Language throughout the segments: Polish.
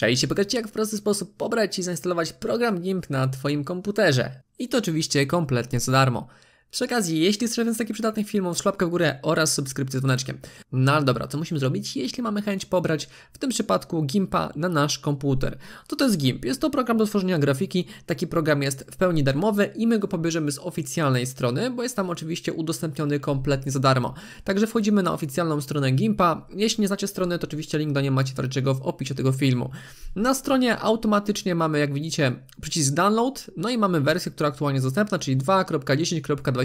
Cześć, pokażę Ci jak w prosty sposób pobrać i zainstalować program GIMP na Twoim komputerze. I to oczywiście kompletnie za darmo. Przy okazji, jeśli jesteście więc takich przydatnych filmów, szlapkę w górę oraz subskrypcję z dzwoneczkiem. No ale dobra, co musimy zrobić, jeśli mamy chęć pobrać w tym przypadku GIMPa na nasz komputer? To to jest GIMP, jest to program do tworzenia grafiki, taki program jest w pełni darmowy i my go pobierzemy z oficjalnej strony, bo jest tam oczywiście udostępniony kompletnie za darmo. Także wchodzimy na oficjalną stronę GIMPa, jeśli nie znacie strony, to oczywiście link do niej macie w opisie tego filmu. Na stronie automatycznie mamy, jak widzicie, przycisk download, no i mamy wersję, która aktualnie jest dostępna, czyli 2.10.2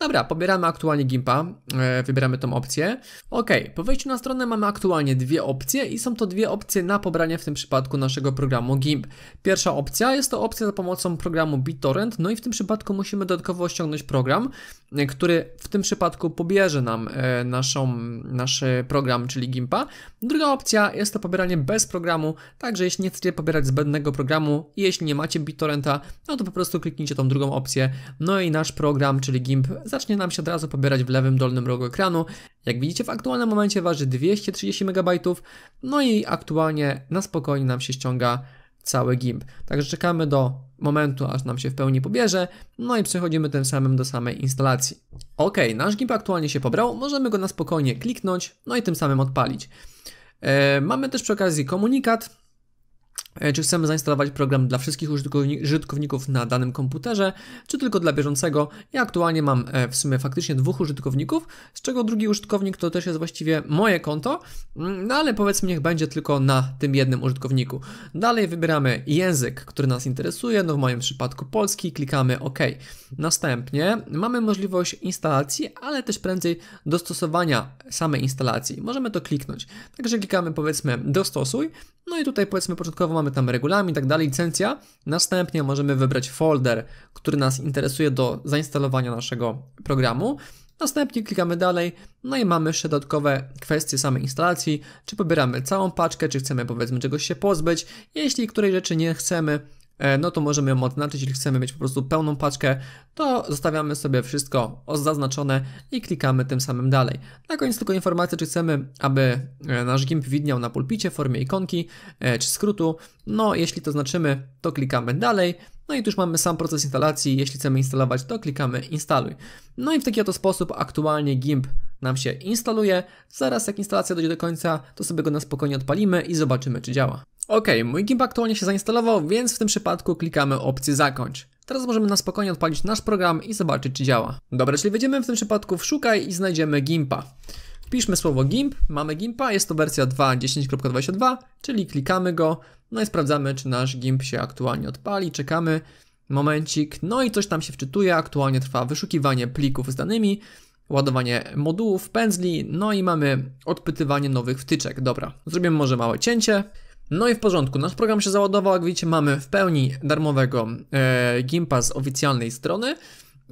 Dobra, pobieramy aktualnie Gimpa, e, wybieramy tą opcję. Ok, po wejściu na stronę mamy aktualnie dwie opcje i są to dwie opcje na pobranie w tym przypadku naszego programu GIMP. Pierwsza opcja jest to opcja za pomocą programu BitTorrent, no i w tym przypadku musimy dodatkowo ściągnąć program, e, który w tym przypadku pobierze nam e, naszą, nasz program, czyli GIMPa. Druga opcja jest to pobieranie bez programu, także jeśli nie chcecie pobierać zbędnego programu i jeśli nie macie BitTorrenta, no to po prostu kliknijcie tą drugą opcję, no i nasz program program, czyli GIMP, zacznie nam się od razu pobierać w lewym dolnym rogu ekranu. Jak widzicie w aktualnym momencie waży 230 MB, no i aktualnie na spokojnie nam się ściąga cały GIMP. Także czekamy do momentu, aż nam się w pełni pobierze, no i przechodzimy tym samym do samej instalacji. Ok, nasz GIMP aktualnie się pobrał, możemy go na spokojnie kliknąć, no i tym samym odpalić. E, mamy też przy okazji komunikat, E, czy chcemy zainstalować program dla wszystkich użytkowników na danym komputerze, czy tylko dla bieżącego. Ja aktualnie mam e, w sumie faktycznie dwóch użytkowników, z czego drugi użytkownik to też jest właściwie moje konto, mm, no ale powiedzmy niech będzie tylko na tym jednym użytkowniku. Dalej wybieramy język, który nas interesuje, no w moim przypadku polski, klikamy OK. Następnie mamy możliwość instalacji, ale też prędzej dostosowania samej instalacji. Możemy to kliknąć. Także klikamy powiedzmy dostosuj, no i tutaj powiedzmy początkowo mamy mamy tam regulamin i tak dalej, licencja. Następnie możemy wybrać folder, który nas interesuje do zainstalowania naszego programu. Następnie klikamy dalej, no i mamy jeszcze dodatkowe kwestie samej instalacji, czy pobieramy całą paczkę, czy chcemy powiedzmy czegoś się pozbyć. Jeśli której rzeczy nie chcemy, E, no to możemy ją odznaczyć, jeśli chcemy mieć po prostu pełną paczkę, to zostawiamy sobie wszystko zaznaczone i klikamy tym samym dalej. Na koniec tylko informacja, czy chcemy, aby e, nasz GIMP widniał na pulpicie w formie ikonki e, czy skrótu. No, jeśli to znaczymy, to klikamy dalej. No i tu już mamy sam proces instalacji, jeśli chcemy instalować, to klikamy instaluj. No i w taki oto sposób aktualnie GIMP nam się instaluje. Zaraz jak instalacja dojdzie do końca, to sobie go na spokojnie odpalimy i zobaczymy, czy działa. Ok, mój GIMP aktualnie się zainstalował, więc w tym przypadku klikamy opcję zakończ. Teraz możemy na spokojnie odpalić nasz program i zobaczyć czy działa. Dobra, czyli wejdziemy w tym przypadku w szukaj i znajdziemy GIMPa. Piszmy słowo GIMP, mamy GIMPa, jest to wersja 2.10.22, czyli klikamy go, no i sprawdzamy czy nasz GIMP się aktualnie odpali, czekamy momencik, no i coś tam się wczytuje, aktualnie trwa wyszukiwanie plików z danymi, ładowanie modułów, pędzli, no i mamy odpytywanie nowych wtyczek, dobra. Zrobimy może małe cięcie. No i w porządku, nasz program się załadował, jak widzicie mamy w pełni darmowego e, Gimpa z oficjalnej strony.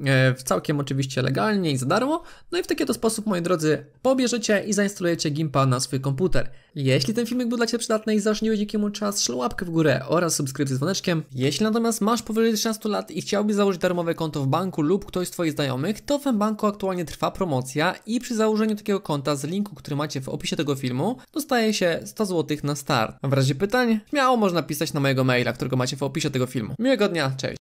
E, w całkiem oczywiście legalnie i za darmo. No i w taki to sposób, moi drodzy, pobierzecie i zainstalujecie Gimpa na swój komputer. Jeśli ten filmik był dla Ciebie przydatny i zaoszczędziłeś dzięki mu czas, szło łapkę w górę oraz subskrypcję z dzwoneczkiem. Jeśli natomiast masz powyżej 13 lat i chciałbyś założyć darmowe konto w banku lub ktoś z Twoich znajomych, to w banku aktualnie trwa promocja i przy założeniu takiego konta z linku, który macie w opisie tego filmu, dostaje się 100 zł na start. W razie pytań, śmiało można pisać na mojego maila, którego macie w opisie tego filmu. Miłego dnia, cześć!